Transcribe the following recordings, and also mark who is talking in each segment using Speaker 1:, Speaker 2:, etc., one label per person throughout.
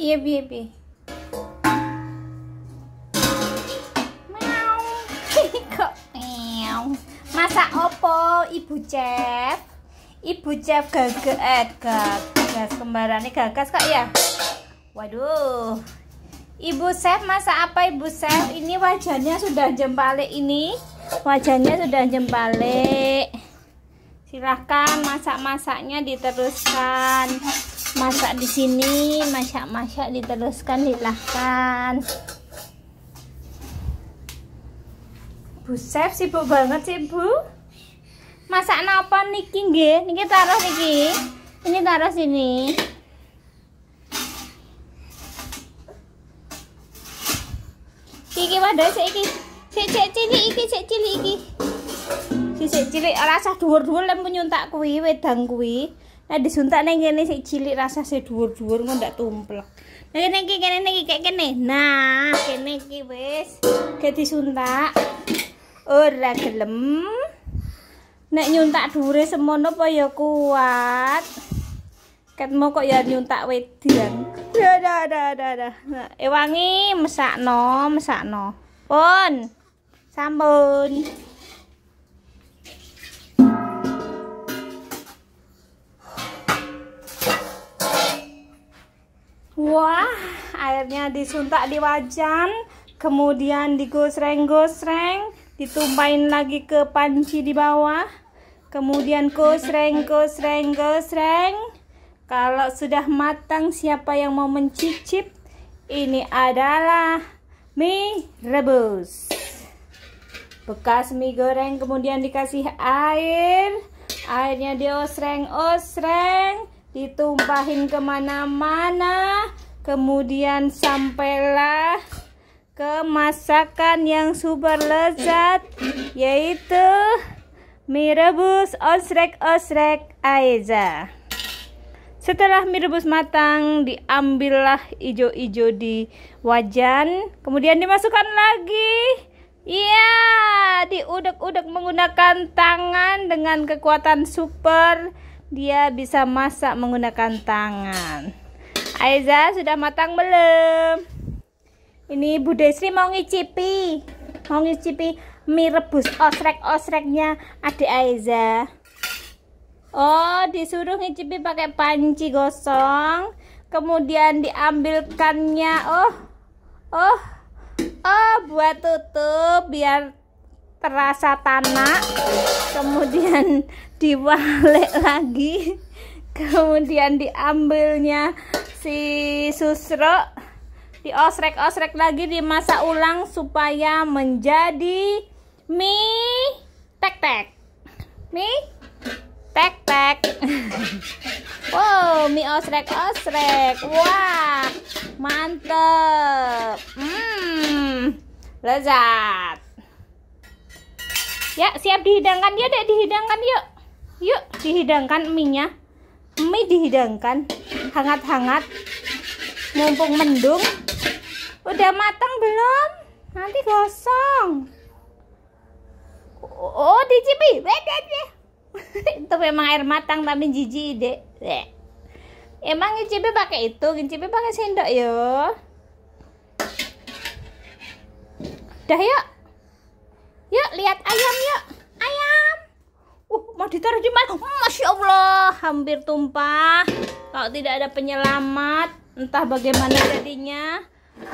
Speaker 1: Iya, bi, bi. kok meow masa opo ibu chef ibu chef gaget eh, gagas kembarannya gagas kok ya waduh ibu chef masa apa ibu chef ini wajahnya sudah jembalik ini wajahnya sudah jembalik silahkan masak-masaknya diteruskan masak di sini masak-masak diteruskan dilahkan Bu Chef sibuk banget sih Bu masak apa niki nggih niki taruh niki ini taruh sini Niki wadah sih iki sik sik cilik iki sik cilik iki sik cilik rasa dhuwur-dhuwur lem nyuntak kuwi wedang kuwi Nek disuntak ning kene sik cilik rasa sik dhuwur-dhuwur ngono ndak tumplek. Nek kene iki kene iki kayak kene. Nah, kene iki wis kayak disuntak. Ora gelem. Nek nyuntak dhuwure semono apa ya kuat. Ket mau kok ya nyuntak wedian. Ya ewangi eh, mesakno, mesakno. Pun. Sampun. Sampun. Wah, airnya disuntak di wajan, kemudian digosreng-gosreng, ditumpahin lagi ke panci di bawah, kemudian gosreng, gosreng, gosreng. Kalau sudah matang, siapa yang mau mencicip? Ini adalah mie rebus. Bekas mie goreng kemudian dikasih air, airnya diosreng-osreng, ditumpahin kemana-mana kemudian sampailah ke masakan yang super lezat yaitu mie rebus osrek-osrek Aiza. setelah mie rebus matang diambillah ijo-ijo di wajan kemudian dimasukkan lagi iya diudek-udek menggunakan tangan dengan kekuatan super dia bisa masak menggunakan tangan Aiza sudah matang belum? Ini Bu Desri mau ngicipi. Mau ngicipi mie rebus osrek-osreknya Adik Aiza. Oh, disuruh ngicipi pakai panci gosong. Kemudian diambilkannya. Oh. Oh. Oh, buat tutup biar terasa tanah kemudian diwalek lagi kemudian diambilnya si Susro di osrek osrek lagi di masa ulang supaya menjadi mie tek-tek mie tek-tek wow mie osrek-osrek wah mantep hmm lezat ya siap dihidangkan ya dek dihidangkan yuk yuk dihidangkan mie nya mie dihidangkan hangat-hangat mumpung mendung udah matang belum nanti gosong oh dicipi itu memang air matang tapi jijik dek emang ngicipi pakai itu ngicipi pakai sendok ya. udah yuk yuk lihat ayam yuk mau ditaruh di mana masya allah hampir tumpah kalau tidak ada penyelamat entah bagaimana jadinya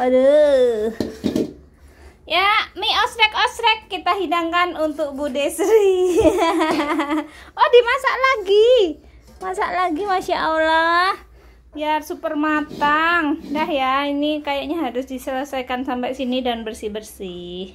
Speaker 1: aduh ya mie osrek osrek kita hidangkan untuk Bu Desri oh dimasak lagi masak lagi masya allah biar super matang dah ya ini kayaknya harus diselesaikan sampai sini dan bersih-bersih